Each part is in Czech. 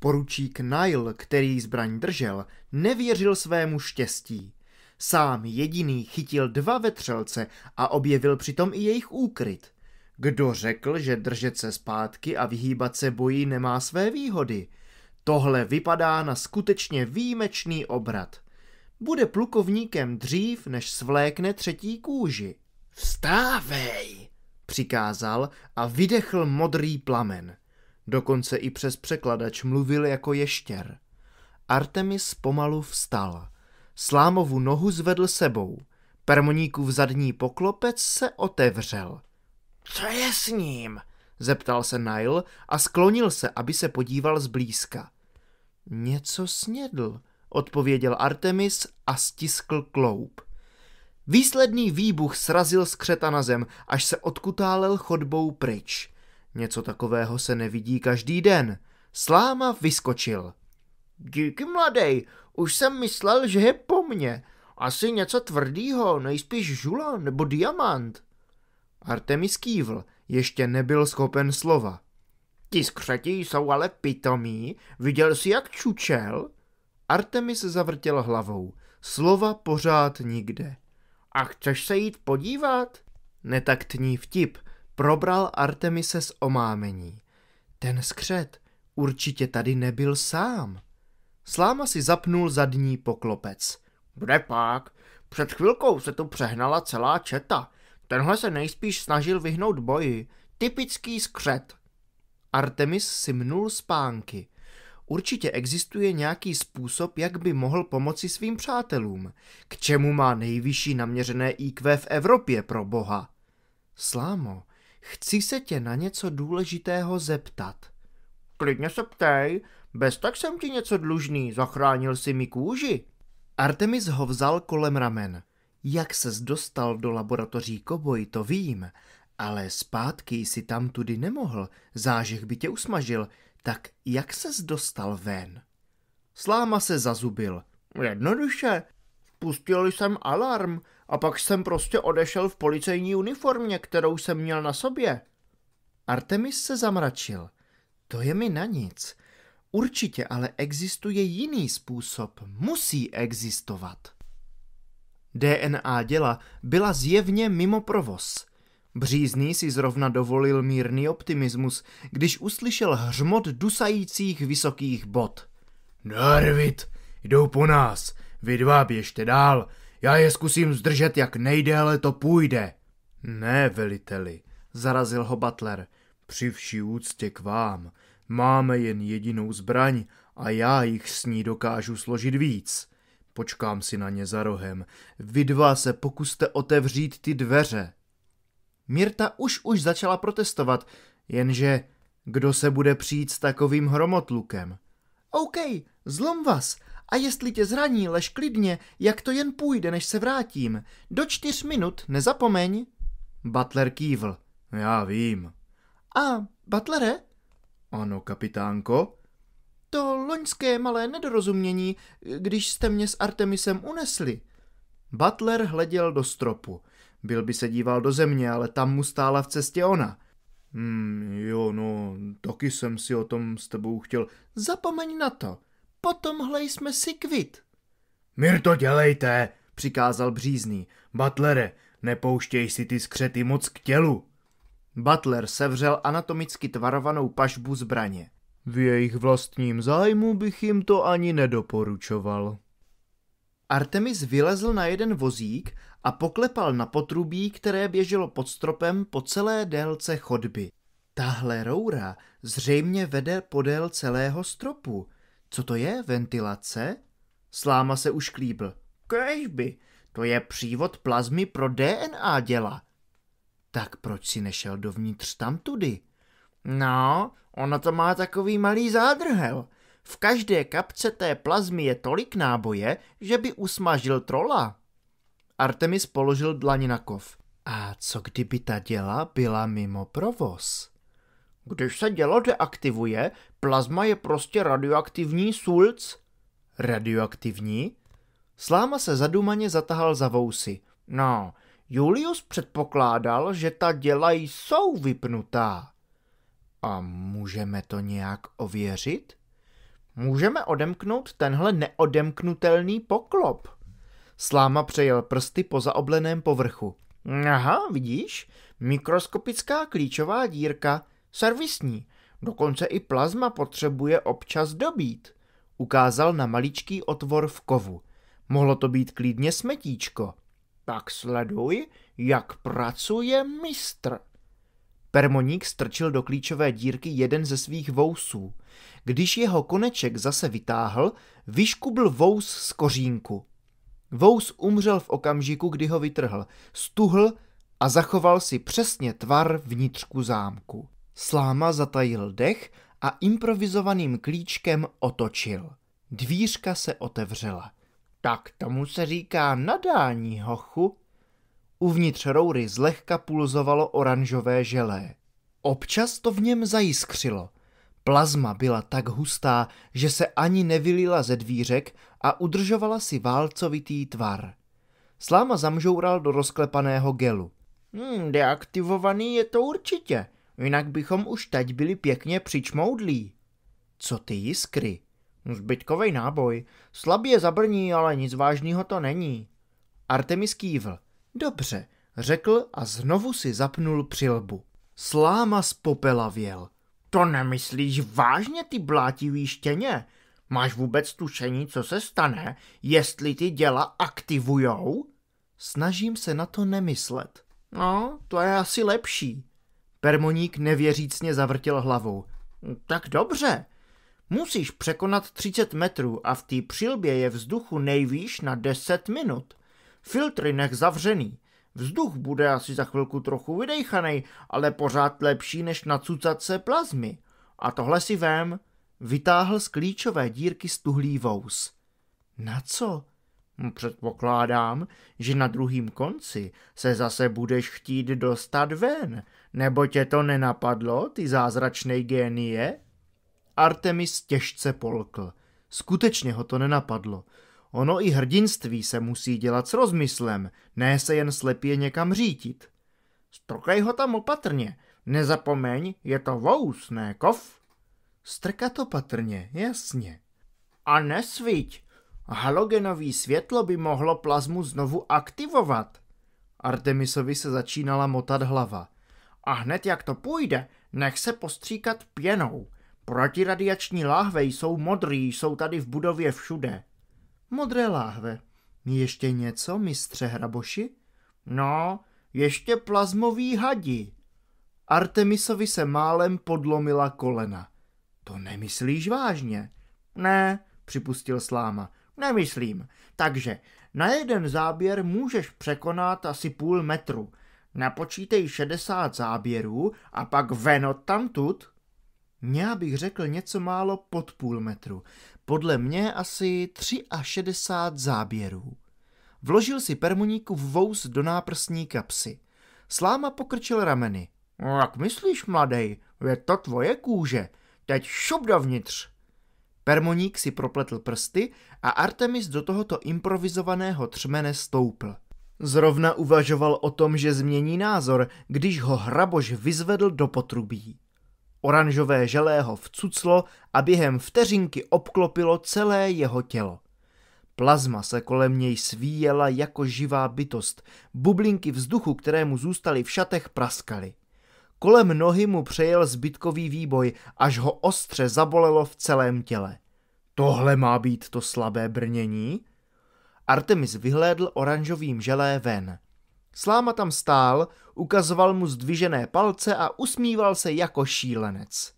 Poručík Nile, který zbraň držel, nevěřil svému štěstí. Sám jediný chytil dva vetřelce a objevil přitom i jejich úkryt. Kdo řekl, že držet se zpátky a vyhýbat se boji nemá své výhody? Tohle vypadá na skutečně výjimečný obrat. Bude plukovníkem dřív, než svlékne třetí kůži. Vstávej! přikázal a vydechl modrý plamen. Dokonce i přes překladač mluvil jako ještěr. Artemis pomalu vstal. Slámovu nohu zvedl sebou. permoníku v zadní poklopec se otevřel. Co je s ním? zeptal se Nail a sklonil se, aby se podíval zblízka. Něco snědl, odpověděl Artemis a stiskl kloup. Výsledný výbuch srazil skřeta na zem, až se odkutálel chodbou pryč. Něco takového se nevidí každý den. Sláma vyskočil. Díky, mladej, už jsem myslel, že je po mně. Asi něco tvrdýho, nejspíš žula nebo diamant. Artemis kývl, ještě nebyl schopen slova. Ti skřetí jsou ale pitomí, viděl jsi jak čučel? Artemis zavrtěl hlavou, slova pořád nikde. A chceš se jít podívat? Netaktní vtip, probral Artemise s omámení. Ten skřet určitě tady nebyl sám. Sláma si zapnul zadní poklopec. Kde pak? Před chvilkou se tu přehnala celá četa. Tenhle se nejspíš snažil vyhnout boji. Typický skřet. Artemis si mnul spánky. Určitě existuje nějaký způsob, jak by mohl pomoci svým přátelům. K čemu má nejvyšší naměřené IQ v Evropě pro boha? Slámo, Chci se tě na něco důležitého zeptat. Klidně se ptej, bez tak jsem ti něco dlužný, zachránil si mi kůži. Artemis ho vzal kolem ramen. Jak ses dostal do laboratoří koboj, to vím, ale zpátky si tam tudy nemohl, zážeh by tě usmažil, tak jak ses dostal ven? Sláma se zazubil. Jednoduše, Pustil jsem alarm a pak jsem prostě odešel v policejní uniformě, kterou jsem měl na sobě. Artemis se zamračil. To je mi na nic. Určitě ale existuje jiný způsob. Musí existovat. DNA děla byla zjevně mimo provoz. Břízný si zrovna dovolil mírný optimismus, když uslyšel hřmot dusajících vysokých bod. Narvit, jdou po nás, vy dva běžte dál, já je zkusím zdržet, jak nejdéle to půjde. Ne, veliteli, zarazil ho Butler. Při vší úctě k vám, máme jen jedinou zbraň a já jich s ní dokážu složit víc. Počkám si na ně za rohem. Vy dva se pokuste otevřít ty dveře. Mirta už už začala protestovat, jenže kdo se bude přijít s takovým hromotlukem? OK, zlom vás, a jestli tě zraní, lež klidně, jak to jen půjde, než se vrátím. Do čtyř minut, nezapomeň. Butler kývl. Já vím. A, Butlere? Ano, kapitánko. To loňské malé nedorozumění, když jste mě s Artemisem unesli. Butler hleděl do stropu. Byl by se díval do země, ale tam mu stála v cestě ona. Hmm, jo, no, taky jsem si o tom s tebou chtěl. Zapomeň na to. Potomhle jsme si kvit. Mir to dělejte, přikázal břízný. Butlere, nepouštěj si ty skřety moc k tělu. Butler sevřel anatomicky tvarovanou pažbu zbraně. V jejich vlastním zájmu bych jim to ani nedoporučoval. Artemis vylezl na jeden vozík a poklepal na potrubí, které běželo pod stropem po celé délce chodby. Tahle roura zřejmě vede podél celého stropu. Co to je, ventilace? Sláma se už klíbil. Kežby, to je přívod plazmy pro DNA děla. Tak proč si nešel dovnitř tam tudy? No, ona to má takový malý zádrhel. V každé kapce té plazmy je tolik náboje, že by usmažil trola. Artemis položil dlaň na kov. A co kdyby ta děla byla mimo provoz? Když se dělo deaktivuje, Plazma je prostě radioaktivní sulc. Radioaktivní? Sláma se zadumaně zatahal za vousy. No, Julius předpokládal, že ta děla jsou vypnutá. A můžeme to nějak ověřit? Můžeme odemknout tenhle neodemknutelný poklop. Sláma přejel prsty po zaobleném povrchu. Aha, vidíš? Mikroskopická klíčová dírka. Servisní. Dokonce i plazma potřebuje občas dobít. Ukázal na maličký otvor v kovu. Mohlo to být klidně smetíčko. Tak sleduj, jak pracuje mistr. Permoník strčil do klíčové dírky jeden ze svých vousů. Když jeho koneček zase vytáhl, vyškubl vous z kořínku. Vous umřel v okamžiku, kdy ho vytrhl, stuhl a zachoval si přesně tvar vnitřku zámku. Sláma zatajil dech a improvizovaným klíčkem otočil. Dvířka se otevřela. Tak tomu se říká nadání, hochu. Uvnitř roury zlehka pulzovalo oranžové želé. Občas to v něm zajiskřilo. Plazma byla tak hustá, že se ani nevylila ze dvířek a udržovala si válcovitý tvar. Sláma zamžoural do rozklepaného gelu. Hmm, deaktivovaný je to určitě, jinak bychom už teď byli pěkně přičmoudlí. Co ty jiskry? Zbytkovej náboj. Slabě zabrní, ale nic vážného to není. Artemis kývl. Dobře, řekl a znovu si zapnul přilbu. Sláma věl. To nemyslíš vážně, ty blátivý štěně? Máš vůbec tušení, co se stane, jestli ty děla aktivujou? Snažím se na to nemyslet. No, to je asi lepší. Permoník nevěřícně zavrtil hlavou. Tak dobře. Musíš překonat 30 metrů a v té přilbě je vzduchu nejvýš na 10 minut. Filtry nech zavřený. Vzduch bude asi za chvilku trochu vydejchaný, ale pořád lepší než nacucat se plazmy. A tohle si vem. Vytáhl z klíčové dírky stuhlý vous. Na co? Předpokládám, že na druhém konci se zase budeš chtít dostat ven, nebo tě to nenapadlo, ty zázračné génie? Artemis těžce polkl. Skutečně ho to nenapadlo. Ono i hrdinství se musí dělat s rozmyslem, ne se jen slepě někam řítit. Strkej ho tam opatrně, nezapomeň, je to vous, ne kov? to opatrně, jasně. A nesviť, Halogenové světlo by mohlo plazmu znovu aktivovat. Artemisovi se začínala motat hlava. A hned jak to půjde, nech se postříkat pěnou. Protiradiační láhve jsou modrý, jsou tady v budově všude. Modré láhve. Ještě něco, mistře Hraboši? No, ještě plazmový hadi. Artemisovi se málem podlomila kolena. To nemyslíš vážně? Ne, připustil Sláma. Nemyslím. Takže na jeden záběr můžeš překonat asi půl metru. Napočítej 60 záběrů a pak ven od tamtud. Já bych řekl něco málo pod půl metru. Podle mě asi 63 záběrů. Vložil si permuníku v vous do náprsní kapsy. Sláma pokrčil rameny. No, jak myslíš, mladej, je to tvoje kůže. Teď šup dovnitř. Permoník si propletl prsty a Artemis do tohoto improvizovaného třmene stoupl. Zrovna uvažoval o tom, že změní názor, když ho hrabož vyzvedl do potrubí. Oranžové želé ho vcuclo a během vteřinky obklopilo celé jeho tělo. Plazma se kolem něj svíjela jako živá bytost, bublinky vzduchu, které mu zůstaly v šatech, praskaly. Kolem nohy mu přejel zbytkový výboj, až ho ostře zabolelo v celém těle. Tohle má být to slabé brnění? Artemis vyhlédl oranžovým želé ven. Sláma tam stál, ukazoval mu zdvižené palce a usmíval se jako šílenec.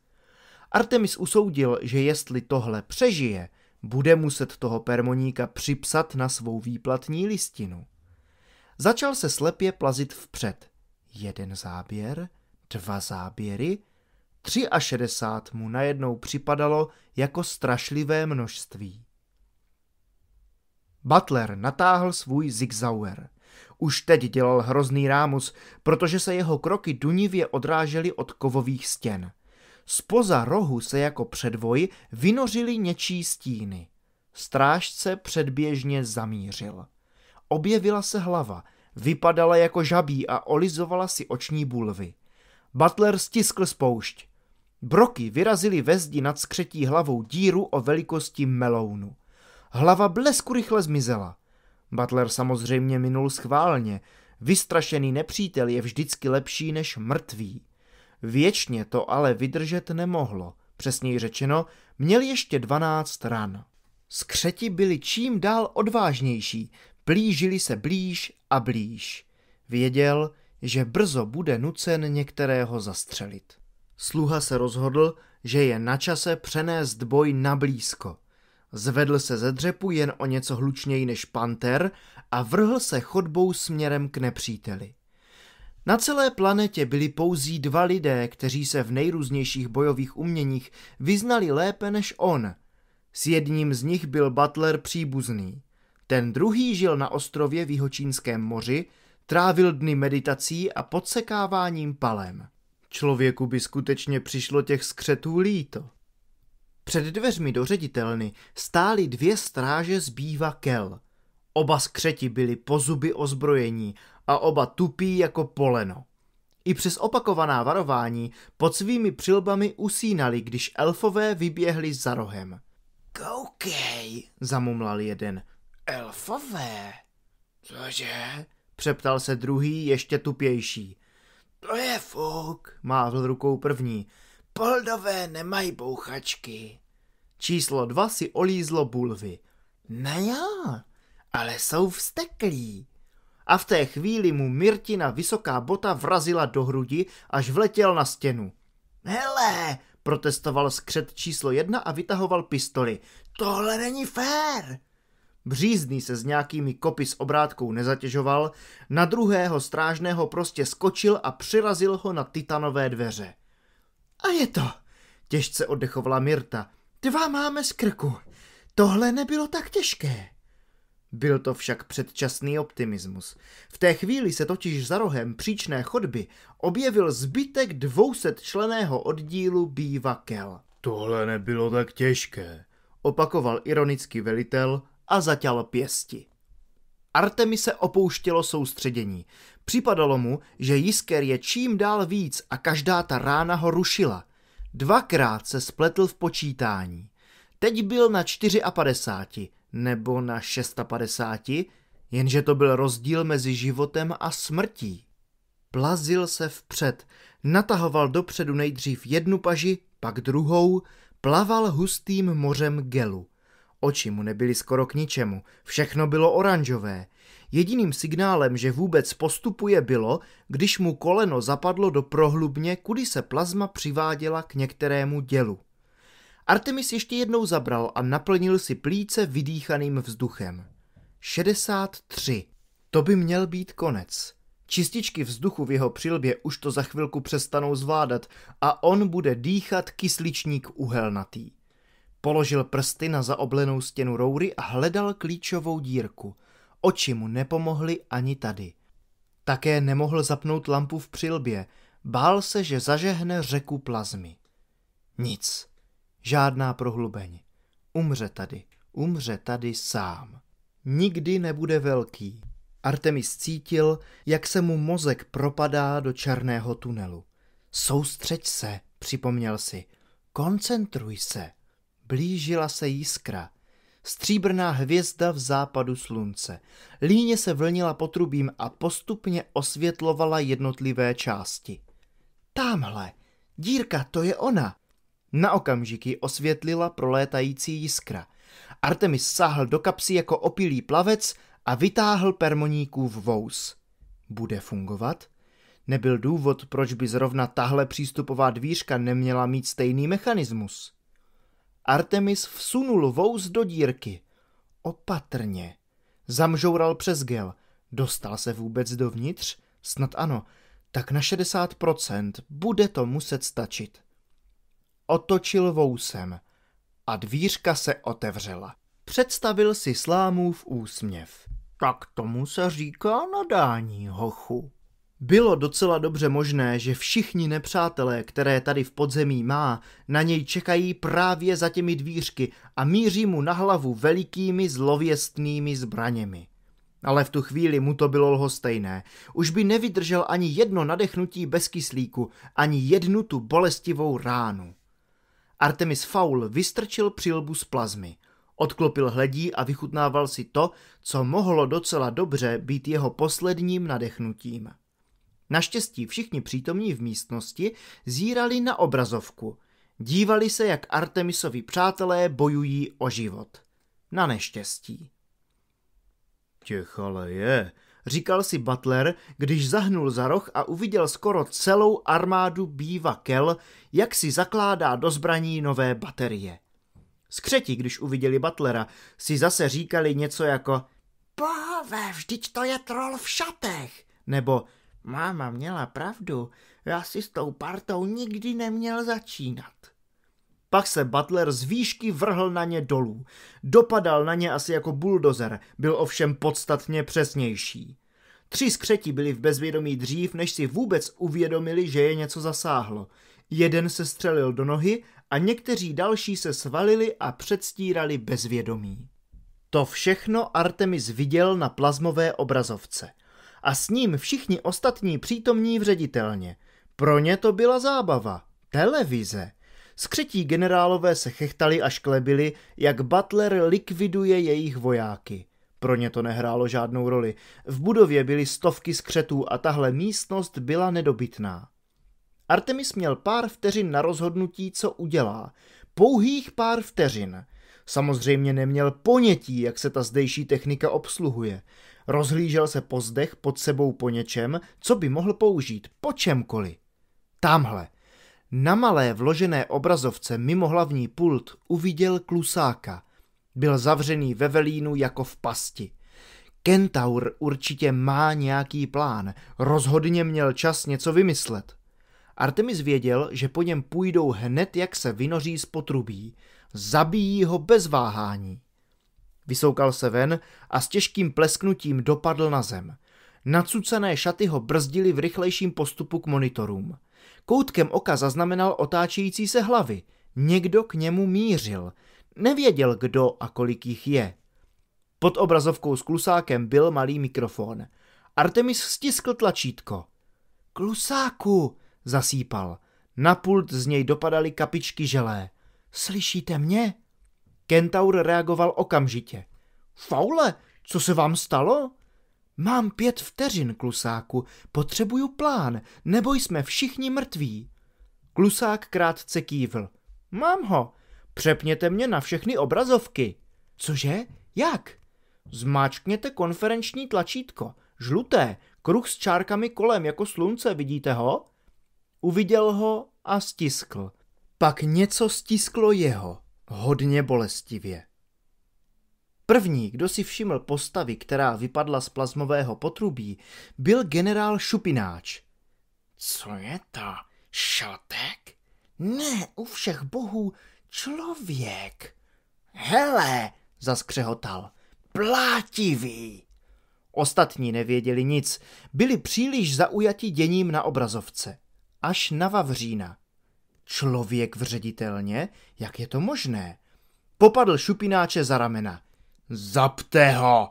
Artemis usoudil, že jestli tohle přežije, bude muset toho permoníka připsat na svou výplatní listinu. Začal se slepě plazit vpřed. Jeden záběr, dva záběry, 63 mu najednou připadalo jako strašlivé množství. Butler natáhl svůj zigzauer. Už teď dělal hrozný rámus, protože se jeho kroky dunivě odrážely od kovových stěn. Spoza rohu se jako předvoj vynořily něčí stíny. Strážce předběžně zamířil. Objevila se hlava, vypadala jako žabí a olizovala si oční bulvy. Butler stiskl spoušť. Broky vyrazili ve zdi nad skřetí hlavou díru o velikosti melounu. Hlava blesku rychle zmizela. Butler samozřejmě minul schválně. Vystrašený nepřítel je vždycky lepší než mrtvý. Věčně to ale vydržet nemohlo. Přesněji řečeno, měl ještě dvanáct ran. Skřeti byli čím dál odvážnější, plížili se blíž a blíž. Věděl, že brzo bude nucen některého zastřelit. Sluha se rozhodl, že je na čase přenést boj na blízko. Zvedl se ze dřepu jen o něco hlučněji než panter a vrhl se chodbou směrem k nepříteli. Na celé planetě byli pouzí dva lidé, kteří se v nejrůznějších bojových uměních vyznali lépe než on. S jedním z nich byl Butler příbuzný. Ten druhý žil na ostrově v Jihočínském moři, Trávil dny meditací a podsekáváním palem. Člověku by skutečně přišlo těch skřetů líto. Před dveřmi do ředitelny stály dvě stráže z býva kel. Oba skřeti byli po zuby ozbrojení a oba tupí jako poleno. I přes opakovaná varování pod svými přilbami usínali, když elfové vyběhli za rohem. Koukej, zamumlal jeden. Elfové? Cože? Přeptal se druhý, ještě tupější. To je fuk, mávl rukou první. Poldové nemají bouchačky. Číslo dva si olízlo bulvy. Ne já, ale jsou vsteklí. A v té chvíli mu Mirtina vysoká bota vrazila do hrudi, až vletěl na stěnu. Hele, protestoval skřet číslo jedna a vytahoval pistoli. Tohle není fér. Břízný se s nějakými kopy s obrátkou nezatěžoval, na druhého strážného prostě skočil a přirazil ho na titanové dveře. A je to, těžce oddechovala Mirta. Dva máme z krku. Tohle nebylo tak těžké. Byl to však předčasný optimismus. V té chvíli se totiž za rohem příčné chodby objevil zbytek dvousetčleného oddílu Bývakel. Tohle nebylo tak těžké, opakoval ironický velitel a zaťal pěsti. Artemi se opouštělo soustředění. Připadalo mu, že Jisker je čím dál víc a každá ta rána ho rušila. Dvakrát se spletl v počítání. Teď byl na 54 nebo na 650, jenže to byl rozdíl mezi životem a smrtí. Plazil se vpřed, natahoval dopředu nejdřív jednu paži, pak druhou, plaval hustým mořem gelu. Oči mu nebyly skoro k ničemu, všechno bylo oranžové. Jediným signálem, že vůbec postupuje, bylo, když mu koleno zapadlo do prohlubně, kudy se plazma přiváděla k některému dělu. Artemis ještě jednou zabral a naplnil si plíce vydýchaným vzduchem. 63. To by měl být konec. Čističky vzduchu v jeho přilbě už to za chvilku přestanou zvládat a on bude dýchat kysličník uhelnatý. Položil prsty na zaoblenou stěnu roury a hledal klíčovou dírku. Oči mu nepomohly ani tady. Také nemohl zapnout lampu v přilbě. Bál se, že zažehne řeku plazmy. Nic. Žádná prohlubeň. Umře tady. Umře tady sám. Nikdy nebude velký. Artemis cítil, jak se mu mozek propadá do černého tunelu. Soustřeď se, připomněl si. Koncentruj se. Blížila se jiskra. Stříbrná hvězda v západu slunce. Líně se vlnila potrubím a postupně osvětlovala jednotlivé části. Tamhle, dírka, to je ona. Na okamžiky osvětlila prolétající jiskra. Artemis sáhl do kapsy jako opilý plavec a vytáhl permoníkův vous. Bude fungovat? Nebyl důvod, proč by zrovna tahle přístupová dvířka neměla mít stejný mechanismus. Artemis vsunul vous do dírky. Opatrně. Zamžoural přes gel. Dostal se vůbec dovnitř? Snad ano. Tak na 60% bude to muset stačit. Otočil vousem a dvířka se otevřela. Představil si slámův úsměv. Tak tomu se říká nadání, hochu. Bylo docela dobře možné, že všichni nepřátelé, které tady v podzemí má, na něj čekají právě za těmi dvířky a míří mu na hlavu velikými zlověstnými zbraněmi. Ale v tu chvíli mu to bylo lhostejné. Už by nevydržel ani jedno nadechnutí bez kyslíku, ani jednu tu bolestivou ránu. Artemis Faul vystrčil přilbu z plazmy. Odklopil hledí a vychutnával si to, co mohlo docela dobře být jeho posledním nadechnutím. Naštěstí všichni přítomní v místnosti zírali na obrazovku. Dívali se, jak Artemisovi přátelé bojují o život. Na neštěstí. Těch ale je, říkal si Butler, když zahnul za roh a uviděl skoro celou armádu býva Kel, jak si zakládá do zbraní nové baterie. Skřeti, když uviděli Butlera, si zase říkali něco jako Bohové, vždyť to je troll v šatech, nebo Máma měla pravdu, já si s tou partou nikdy neměl začínat. Pak se Butler z výšky vrhl na ně dolů. Dopadal na ně asi jako buldozer, byl ovšem podstatně přesnější. Tři skřeti byli v bezvědomí dřív, než si vůbec uvědomili, že je něco zasáhlo. Jeden se střelil do nohy a někteří další se svalili a předstírali bezvědomí. To všechno Artemis viděl na plazmové obrazovce a s ním všichni ostatní přítomní v ředitelně. Pro ně to byla zábava. Televize. Skřetí generálové se chechtali a šklebili, jak Butler likviduje jejich vojáky. Pro ně to nehrálo žádnou roli. V budově byly stovky skřetů a tahle místnost byla nedobytná. Artemis měl pár vteřin na rozhodnutí, co udělá. Pouhých pár vteřin. Samozřejmě neměl ponětí, jak se ta zdejší technika obsluhuje. Rozhlížel se po zdech pod sebou po něčem, co by mohl použít, po čemkoliv. Tamhle, na malé vložené obrazovce mimo hlavní pult uviděl klusáka. Byl zavřený ve velínu jako v pasti. Kentaur určitě má nějaký plán, rozhodně měl čas něco vymyslet. Artemis věděl, že po něm půjdou hned, jak se vynoří z potrubí. Zabijí ho bez váhání. Vysoukal se ven a s těžkým plesknutím dopadl na zem. Nacucené šaty ho brzdily v rychlejším postupu k monitorům. Koutkem oka zaznamenal otáčející se hlavy. Někdo k němu mířil. Nevěděl, kdo a kolik jich je. Pod obrazovkou s klusákem byl malý mikrofon. Artemis stiskl tlačítko. Klusáku, zasípal. Na pult z něj dopadaly kapičky želé. Slyšíte mě? Kentaur reagoval okamžitě. Faule, co se vám stalo? Mám pět vteřin, klusáku, potřebuju plán, nebo jsme všichni mrtví. Klusák krátce kývl. Mám ho, přepněte mě na všechny obrazovky. Cože? Jak? Zmáčkněte konferenční tlačítko, žluté, kruh s čárkami kolem jako slunce, vidíte ho? Uviděl ho a stiskl. Pak něco stisklo jeho hodně bolestivě. První, kdo si všiml postavy, která vypadla z plazmového potrubí, byl generál Šupináč. Co je to? Šotek? Ne, u všech bohů člověk. Hele, zaskřehotal. Plátivý. Ostatní nevěděli nic, byli příliš zaujati děním na obrazovce. Až na Vavřína, Člověk v ředitelně? Jak je to možné? Popadl šupináče za ramena. Zapte ho!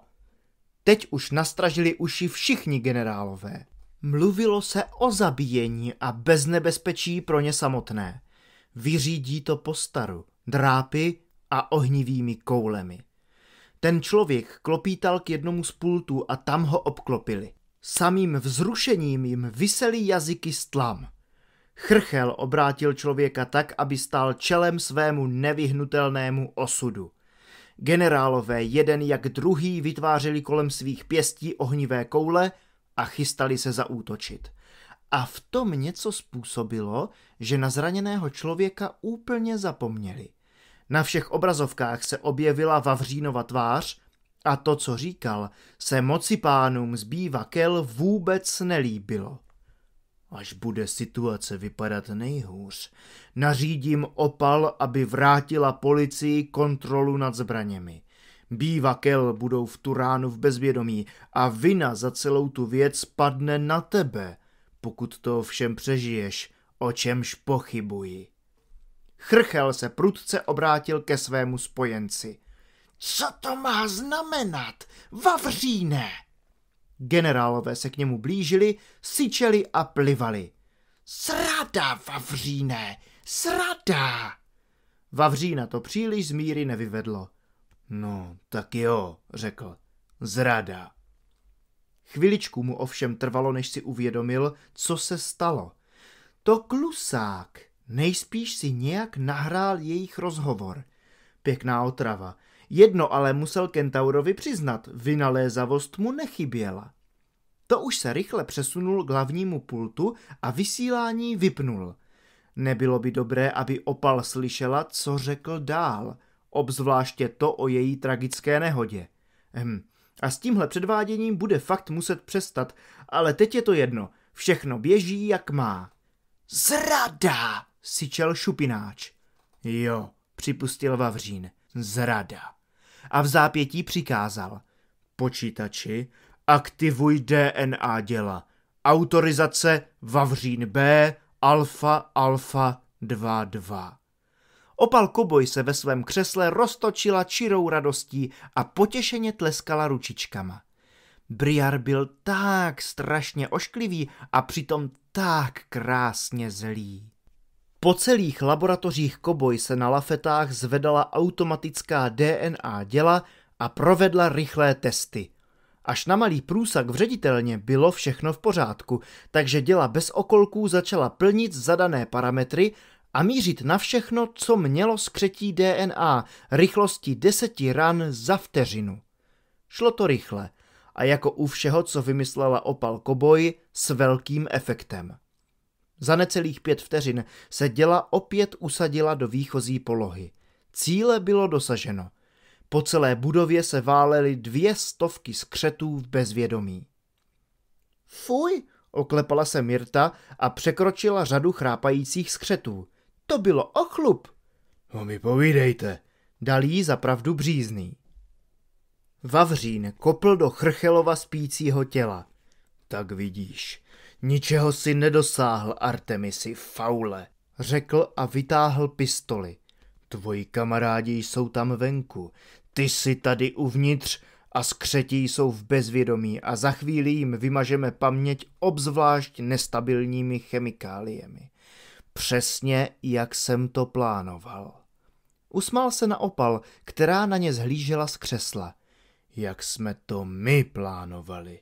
Teď už nastražili uši všichni generálové. Mluvilo se o zabíjení a bez nebezpečí pro ně samotné. Vyřídí to postaru, drápy a ohnivými koulemi. Ten člověk klopítal k jednomu z pultů a tam ho obklopili. Samým vzrušením jim vysely jazyky stlam. tlam. Chrchel obrátil člověka tak, aby stál čelem svému nevyhnutelnému osudu. Generálové jeden jak druhý vytvářeli kolem svých pěstí ohnivé koule a chystali se zaútočit. A v tom něco způsobilo, že na zraněného člověka úplně zapomněli. Na všech obrazovkách se objevila Vavřínova tvář a to, co říkal, se moci pánům zbývakel vůbec nelíbilo. Až bude situace vypadat nejhůř, nařídím opal, aby vrátila policii kontrolu nad zbraněmi. Bývakel budou v tu ránu v bezvědomí a vina za celou tu věc padne na tebe, pokud to všem přežiješ, o čemž pochybuji. Chrchel se prudce obrátil ke svému spojenci. Co to má znamenat, Vavříne? Generálové se k němu blížili, syčeli a plivali. Srada, Vavříne, srada! Vavřína to příliš z míry nevyvedlo. No, tak jo, řekl. Zrada. Chviličku mu ovšem trvalo, než si uvědomil, co se stalo. To klusák. Nejspíš si nějak nahrál jejich rozhovor. Pěkná otrava. Jedno ale musel Kentaurovi přiznat, vynalézavost mu nechyběla. To už se rychle přesunul k hlavnímu pultu a vysílání vypnul. Nebylo by dobré, aby opal slyšela, co řekl dál, obzvláště to o její tragické nehodě. Hm. A s tímhle předváděním bude fakt muset přestat, ale teď je to jedno, všechno běží jak má. Zrada! syčel šupináč. Jo, připustil Vavřín. Zrada a v zápětí přikázal. Počítači, aktivuj DNA děla. Autorizace Vavřín B, alfa, alfa, 2. Opal Koboj se ve svém křesle roztočila čirou radostí a potěšeně tleskala ručičkama. Briar byl tak strašně ošklivý a přitom tak krásně zlý. Po celých laboratořích Koboj se na lafetách zvedala automatická DNA děla a provedla rychlé testy. Až na malý průsak v ředitelně bylo všechno v pořádku, takže děla bez okolků začala plnit zadané parametry a mířit na všechno, co mělo skřetí DNA rychlosti deseti ran za vteřinu. Šlo to rychle a jako u všeho, co vymyslela Opal Koboj, s velkým efektem. Za necelých pět vteřin se děla opět usadila do výchozí polohy. Cíle bylo dosaženo. Po celé budově se válely dvě stovky skřetů v bezvědomí. Fuj, oklepala se Mirta a překročila řadu chrápajících skřetů. To bylo ochlup. No mi povídejte, dal jí zapravdu břízný. Vavřín kopl do chrchelova spícího těla. Tak vidíš, Ničeho si nedosáhl, Artemisi, faule, řekl a vytáhl pistoli. Tvoji kamarádi jsou tam venku, ty jsi tady uvnitř a skřetí jsou v bezvědomí a za chvíli jim vymažeme paměť obzvlášť nestabilními chemikáliemi. Přesně, jak jsem to plánoval. Usmál se na opal, která na ně zhlížela z křesla. Jak jsme to my plánovali.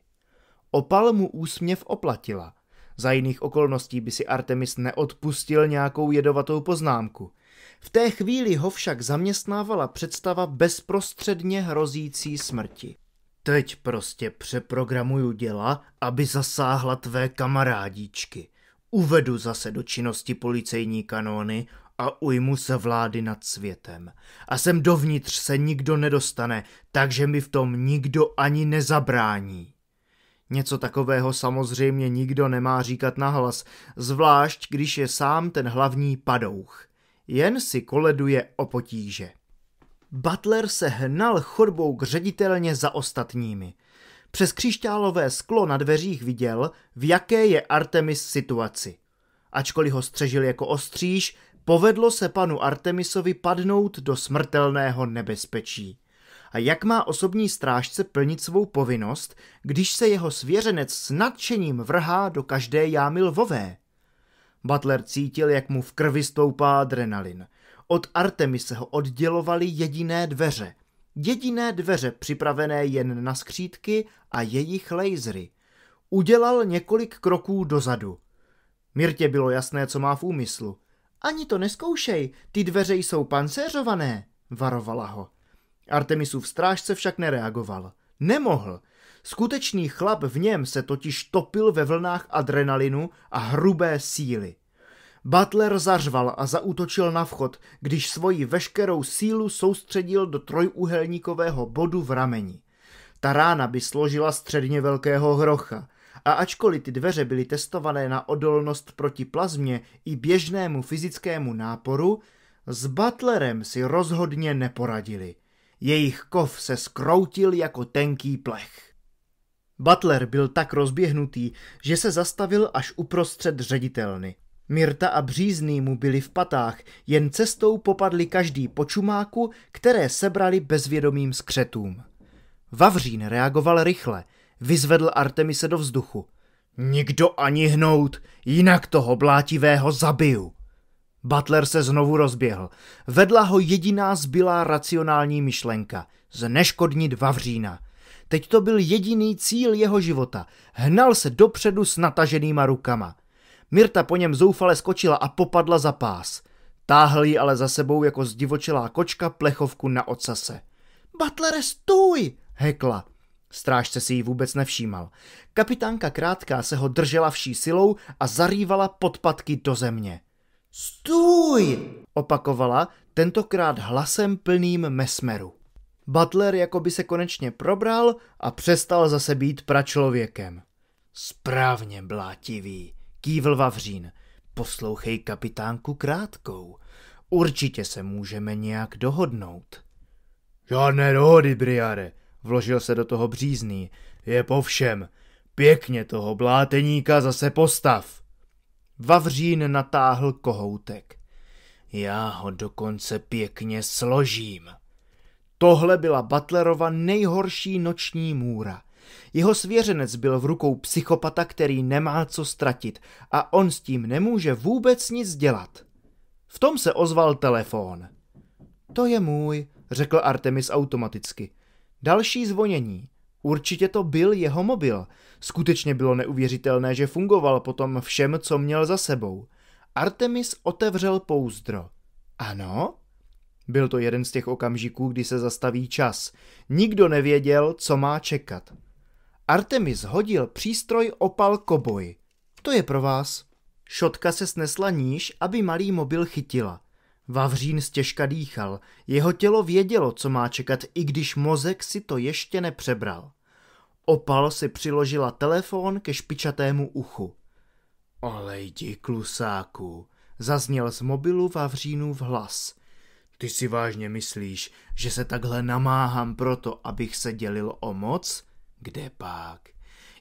Opal mu úsměv oplatila. Za jiných okolností by si Artemis neodpustil nějakou jedovatou poznámku. V té chvíli ho však zaměstnávala představa bezprostředně hrozící smrti. Teď prostě přeprogramuju děla, aby zasáhla tvé kamarádičky. Uvedu zase do činnosti policejní kanóny a ujmu se vlády nad světem. A sem dovnitř se nikdo nedostane, takže mi v tom nikdo ani nezabrání. Něco takového samozřejmě nikdo nemá říkat nahlas, zvlášť když je sám ten hlavní padouch. Jen si koleduje o potíže. Butler se hnal chodbou k ředitelně za ostatními. Přes křišťálové sklo na dveřích viděl, v jaké je Artemis situaci. Ačkoliv ho střežil jako ostříž, povedlo se panu Artemisovi padnout do smrtelného nebezpečí a jak má osobní strážce plnit svou povinnost, když se jeho svěřenec s nadšením vrhá do každé jámy lvové. Butler cítil, jak mu v krvi stoupá adrenalin. Od Artemis se ho oddělovaly jediné dveře. Jediné dveře připravené jen na skřítky a jejich lasery. Udělal několik kroků dozadu. Mirtě bylo jasné, co má v úmyslu. Ani to neskoušej, ty dveře jsou pancéřované, varovala ho. Artemisův strážce však nereagoval. Nemohl. Skutečný chlap v něm se totiž topil ve vlnách adrenalinu a hrubé síly. Butler zařval a zaútočil na vchod, když svoji veškerou sílu soustředil do trojúhelníkového bodu v rameni. Ta rána by složila středně velkého hrocha a ačkoliv ty dveře byly testované na odolnost proti plazmě i běžnému fyzickému náporu, s Butlerem si rozhodně neporadili – jejich kov se skroutil jako tenký plech. Butler byl tak rozběhnutý, že se zastavil až uprostřed ředitelny. Mirta a Břízný mu byli v patách, jen cestou popadli každý počumáku, které sebrali bezvědomým skřetům. Vavřín reagoval rychle, vyzvedl Artemise do vzduchu. Nikdo ani hnout, jinak toho blátivého zabiju. Butler se znovu rozběhl. Vedla ho jediná zbylá racionální myšlenka – zneškodnit Vavřína. Teď to byl jediný cíl jeho života. Hnal se dopředu s nataženýma rukama. Mirta po něm zoufale skočila a popadla za pás. Táhl ji ale za sebou jako zdivočelá kočka plechovku na ocase. Butlere, stůj! hekla. Strážce si ji vůbec nevšímal. Kapitánka Krátká se ho držela vší silou a zarývala podpadky do země. Stůj! Opakovala, tentokrát hlasem plným mesmeru. Butler jako by se konečně probral a přestal zase být pračlověkem. Správně, blátivý, kývl Vavřín. Poslouchej kapitánku krátkou. Určitě se můžeme nějak dohodnout. Žádné dohody, Briare, vložil se do toho břízný. Je po všem. Pěkně toho bláteníka zase postav. Vavřín natáhl kohoutek. Já ho dokonce pěkně složím. Tohle byla Butlerova nejhorší noční můra. Jeho svěřenec byl v rukou psychopata, který nemá co ztratit a on s tím nemůže vůbec nic dělat. V tom se ozval telefon. To je můj, řekl Artemis automaticky. Další zvonění. Určitě to byl jeho mobil. Skutečně bylo neuvěřitelné, že fungoval potom všem, co měl za sebou. Artemis otevřel pouzdro. Ano? Byl to jeden z těch okamžiků, kdy se zastaví čas. Nikdo nevěděl, co má čekat. Artemis hodil přístroj opal koboj. To je pro vás. Šotka se snesla níž, aby malý mobil chytila. Vavřín stěžka dýchal. Jeho tělo vědělo, co má čekat, i když mozek si to ještě nepřebral. Opal si přiložila telefon ke špičatému uchu. Ale jdi, klusáku, zazněl z mobilu Vavřínův hlas. Ty si vážně myslíš, že se takhle namáhám proto, abych se dělil o moc? Kde pak?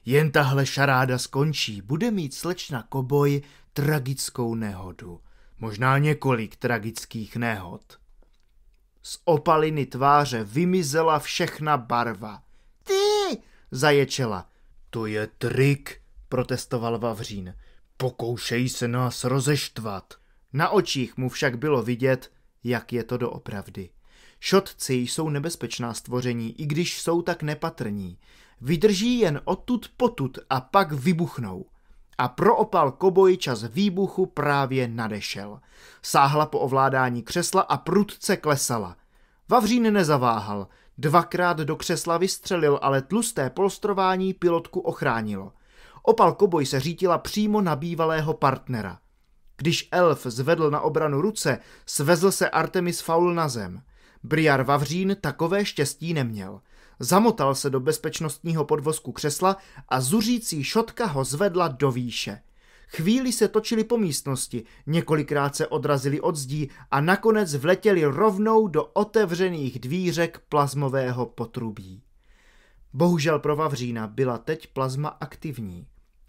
Jen tahle šaráda skončí, bude mít slečna koboj tragickou nehodu. Možná několik tragických nehod. Z opaliny tváře vymizela všechna barva. Ty, zaječela. To je trik, protestoval Vavřín. Pokoušej se nás rozeštvat. Na očích mu však bylo vidět, jak je to doopravdy. Šotci jsou nebezpečná stvoření, i když jsou tak nepatrní. Vydrží jen odtud potud a pak vybuchnou. A pro opal koboj čas výbuchu právě nadešel. Sáhla po ovládání křesla a prudce klesala. Vavřín nezaváhal – Dvakrát do křesla vystřelil, ale tlusté polstrování pilotku ochránilo. Opal koboj se řítila přímo na bývalého partnera. Když elf zvedl na obranu ruce, svezl se Artemis faul na zem. Briar Vavřín takové štěstí neměl. Zamotal se do bezpečnostního podvozku křesla a zuřící šotka ho zvedla do výše. Chvíli se točili po místnosti, několikrát se odrazili od zdí a nakonec vletěli rovnou do otevřených dvířek plazmového potrubí. Bohužel pro Vavřína byla teď plazma aktivní.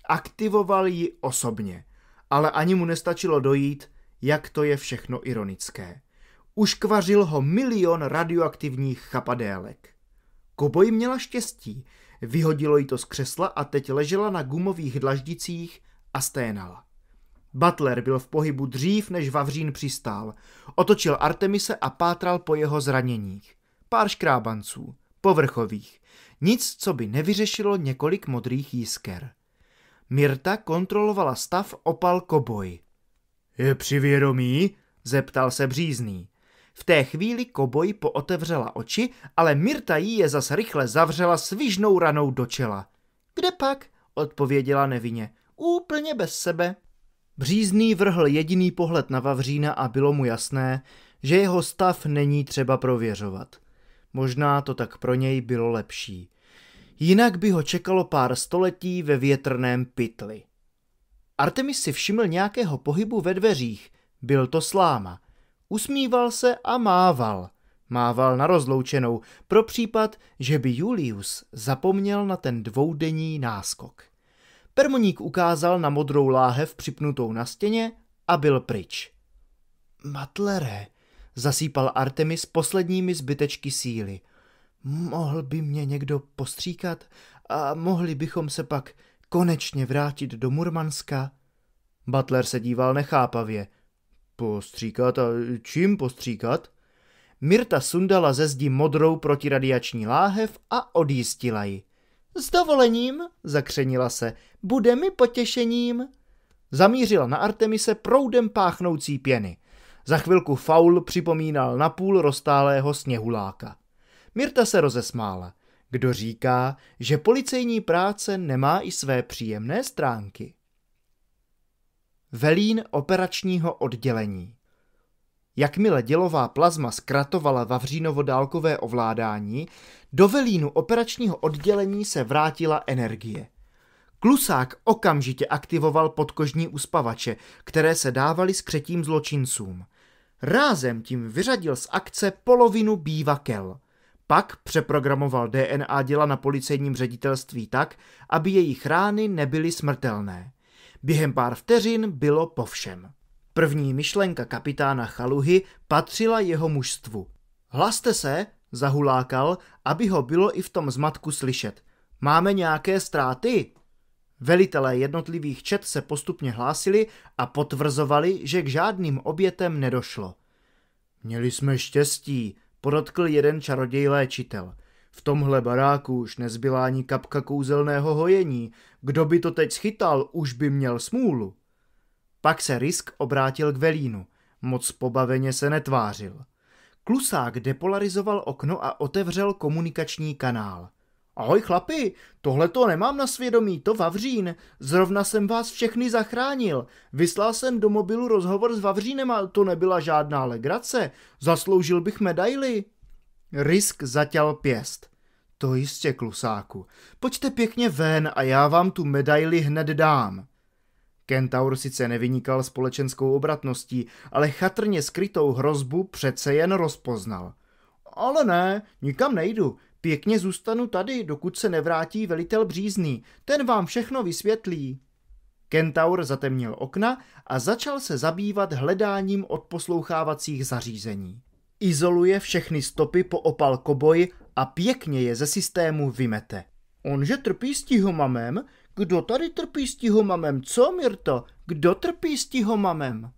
Aktivoval ji osobně, ale ani mu nestačilo dojít, jak to je všechno ironické. Už kvařil ho milion radioaktivních chapadélek. Koboj měla štěstí, vyhodilo ji to z křesla a teď ležela na gumových dlaždicích a sténala. Butler byl v pohybu dřív, než Vavřín přistál. Otočil Artemise a pátral po jeho zraněních. Pár škrábanců, povrchových. Nic, co by nevyřešilo několik modrých jisker. Mirta kontrolovala stav opal koboj. Je přivědomí? zeptal se břízný. V té chvíli koboj pootevřela oči, ale Mirta jí je zas rychle zavřela svižnou ranou do čela. Kde pak? odpověděla nevině úplně bez sebe. Břízný vrhl jediný pohled na Vavřína a bylo mu jasné, že jeho stav není třeba prověřovat. Možná to tak pro něj bylo lepší. Jinak by ho čekalo pár století ve větrném pytli. Artemis si všiml nějakého pohybu ve dveřích. Byl to sláma. Usmíval se a mával. Mával na rozloučenou pro případ, že by Julius zapomněl na ten dvoudenní náskok. Permoník ukázal na modrou láhev připnutou na stěně a byl pryč. Matlere, zasípal Artemis posledními zbytečky síly. Mohl by mě někdo postříkat a mohli bychom se pak konečně vrátit do Murmanska? Butler se díval nechápavě. Postříkat a čím postříkat? Mirta sundala ze zdi modrou protiradiační láhev a odjistila ji. S dovolením, zakřenila se, bude mi potěšením. Zamířila na Artemise proudem páchnoucí pěny. Za chvilku faul připomínal napůl roztálého sněhuláka. Mirta se rozesmála. Kdo říká, že policejní práce nemá i své příjemné stránky? Velín operačního oddělení Jakmile dělová plazma zkratovala Vavřínovo dálkové ovládání, do velínu operačního oddělení se vrátila energie. Klusák okamžitě aktivoval podkožní uspavače, které se dávaly skřetím zločincům. Rázem tím vyřadil z akce polovinu bývakel. Pak přeprogramoval DNA děla na policejním ředitelství tak, aby jejich rány nebyly smrtelné. Během pár vteřin bylo po všem. První myšlenka kapitána Chaluhy patřila jeho mužstvu. Hlaste se, zahulákal, aby ho bylo i v tom zmatku slyšet. Máme nějaké ztráty? Velitelé jednotlivých čet se postupně hlásili a potvrzovali, že k žádným obětem nedošlo. Měli jsme štěstí, podotkl jeden čaroděj léčitel. V tomhle baráku už nezbyla ani kapka kouzelného hojení. Kdo by to teď schytal, už by měl smůlu. Pak se Risk obrátil k Velínu. Moc pobaveně se netvářil. Klusák depolarizoval okno a otevřel komunikační kanál. Ahoj chlapi, tohle to nemám na svědomí, to Vavřín. Zrovna jsem vás všechny zachránil. Vyslal jsem do mobilu rozhovor s Vavřínem a to nebyla žádná legrace. Zasloužil bych medaily. Risk zatěl pěst. To jistě, klusáku. Pojďte pěkně ven a já vám tu medaili hned dám. Kentaur sice nevynikal společenskou obratností, ale chatrně skrytou hrozbu přece jen rozpoznal. Ale ne, nikam nejdu, pěkně zůstanu tady, dokud se nevrátí velitel Břízný, ten vám všechno vysvětlí. Kentaur zatemnil okna a začal se zabývat hledáním odposlouchávacích zařízení. Izoluje všechny stopy po opal koboj a pěkně je ze systému vymete. Onže trpí stihomamem, kdo tady trpí tihomamem, co Mirto? Kdo trpí tihomamem?